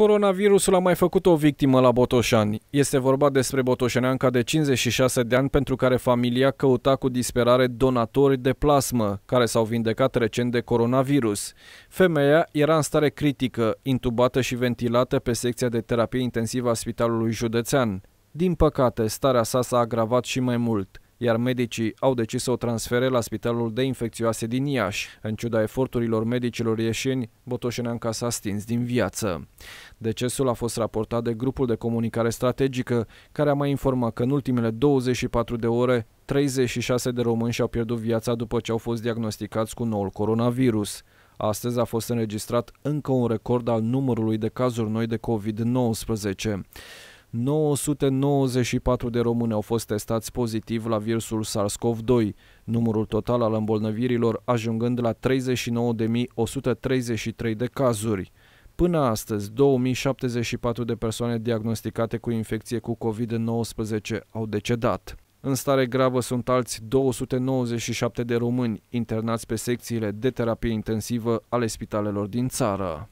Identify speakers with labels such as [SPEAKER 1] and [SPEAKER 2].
[SPEAKER 1] Coronavirusul a mai făcut o victimă la Botoșani. Este vorba despre botoșaneanca de 56 de ani pentru care familia căuta cu disperare donatori de plasmă, care s-au vindecat recent de coronavirus. Femeia era în stare critică, intubată și ventilată pe secția de terapie intensivă a Spitalului Județean. Din păcate, starea sa s-a agravat și mai mult iar medicii au decis să o transfere la Spitalul de Infecțioase din Iași. În ciuda eforturilor medicilor ieșeni, Botoșeneanca s-a stins din viață. Decesul a fost raportat de grupul de comunicare strategică, care a mai informat că în ultimele 24 de ore 36 de români și-au pierdut viața după ce au fost diagnosticați cu noul coronavirus. Astăzi a fost înregistrat încă un record al numărului de cazuri noi de COVID-19. 994 de români au fost testați pozitiv la virusul SARS-CoV-2, numărul total al îmbolnăvirilor ajungând la 39.133 de cazuri. Până astăzi, 2074 de persoane diagnosticate cu infecție cu COVID-19 au decedat. În stare gravă sunt alți 297 de români internați pe secțiile de terapie intensivă ale spitalelor din țară.